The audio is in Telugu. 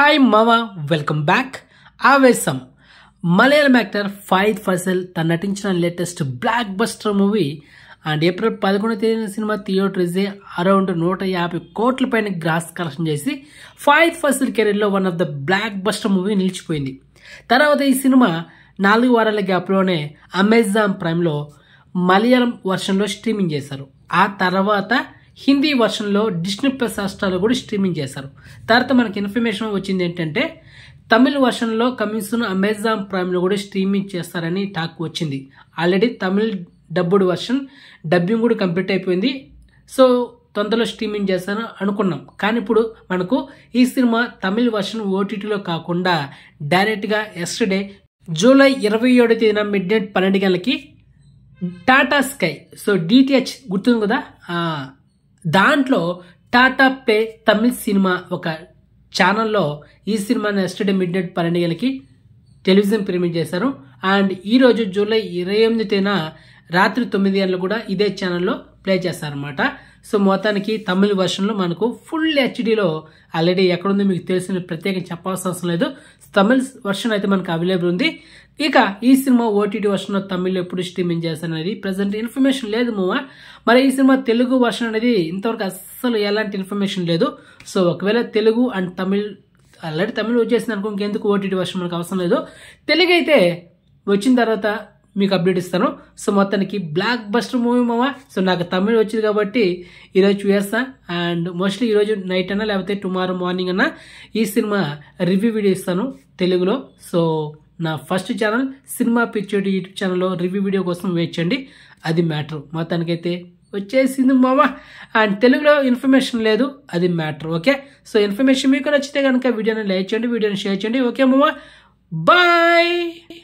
హాయ్ മവ వెల్కమ్ బ్యాక్ ఆవేశం మలయాళం యాక్టర్ ఫైద్ ఫసల్ తను నటించిన latest blockbuster movie and April పదకొండవ తేదీన సినిమా థియేటర్సే అరౌండ్ నూట యాభై కోట్ల పైన గ్రాస్ కలెక్షన్ చేసి ఫైద్ ఫసల్ కెరీర్లో one of the blockbuster movie నిలిచిపోయింది తర్వాత ఈ సినిమా నాలుగు వారాల గ్యాప్లోనే అమెజాన్ ప్రైమ్లో మలయాళం వర్షన్లో స్ట్రీమింగ్ చేశారు ఆ తర్వాత హిందీ వర్షన్లో డిస్నీ ప్లస్ కూడా స్ట్రీమింగ్ చేశారు తర్వాత మనకి ఇన్ఫర్మేషన్ వచ్చింది ఏంటంటే తమిళ్ వర్షన్లో కమింగ్స్ను అమెజాన్ ప్రైమ్లో కూడా స్ట్రీమింగ్ చేస్తారని టాక్ వచ్చింది already Tamil dubbed version dubbing కూడా కంప్లీట్ అయిపోయింది సో తొందరలో స్ట్రీమింగ్ చేస్తాను అనుకున్నాం కానీ ఇప్పుడు మనకు ఈ సినిమా తమిళ్ వర్షన్ ఓటీటీలో కాకుండా డైరెక్ట్గా ఎస్టర్డే జూలై ఇరవై ఏడు తేదీన మిడ్ నైట్ పన్నెండు గంటలకి టాటా స్కై సో డిటిహెచ్ గుర్తుంది కదా దాంట్లో టాటా పే తమిళ్ సినిమా ఒక ఛానల్లో ఈ సినిమాని ఎస్టర్డే మిడ్ నైట్ పన్నెండు టెలివిజన్ ప్రీమియర్ చేశారు అండ్ ఈరోజు జూలై ఇరవై ఎనిమిది రాత్రి తొమ్మిది గంటలు కూడా ఇదే ఛానల్లో ప్లే చేస్తారనమాట సో మొత్తానికి తమిళ వర్షన్లో మనకు ఫుల్ హెచ్డీలో ఆల్రెడీ ఎక్కడుందో మీకు తెలిసిన ప్రత్యేకం చెప్పాల్సిన అవసరం లేదు తమిళ్ వర్షన్ అయితే మనకు అవైలబుల్ ఉంది ఇక ఈ సినిమా ఓటీటీ వర్షన్లో తమిళ్ ఎప్పుడు స్ట్రీమింగ్ చేస్తారనేది ప్రజెంట్ ఇన్ఫర్మేషన్ లేదు మూవా మరి ఈ సినిమా తెలుగు వర్షన్ అనేది ఇంతవరకు అస్సలు ఎలాంటి ఇన్ఫర్మేషన్ లేదు సో ఒకవేళ తెలుగు అండ్ తమిళ్ ఆల్రెడీ తమిళ్ వచ్చేసింది అనుకో ఇంకెందుకు ఓటీటీ వర్షన్ మనకు అవసరం లేదు తెలుగు అయితే వచ్చిన తర్వాత మీకు అప్డేట్ ఇస్తాను సో మొత్తానికి బ్లాక్ బస్టర్ మూవీ మావా సో నాకు తమిళ్ వచ్చింది కాబట్టి ఈరోజు చూసా అండ్ మోస్ట్లీ ఈరోజు నైట్ అన్నా లేకపోతే టుమారో మార్నింగ్ అన్నా ఈ సినిమా రివ్యూ వీడియో ఇస్తాను తెలుగులో సో నా ఫస్ట్ ఛానల్ సినిమా పిక్చర్ యూట్యూబ్ ఛానల్లో రివ్యూ వీడియో కోసం వేయించండి చేయండి అది మ్యాటర్ మొత్తానికైతే వచ్చేసింది మావా అండ్ తెలుగులో ఇన్ఫర్మేషన్ లేదు అది మ్యాటర్ ఓకే సో ఇన్ఫర్మేషన్ మీకు నచ్చితే కనుక వీడియోని లైక్ చేయండి వీడియోని షేర్ చేయండి ఓకే మావా బాయ్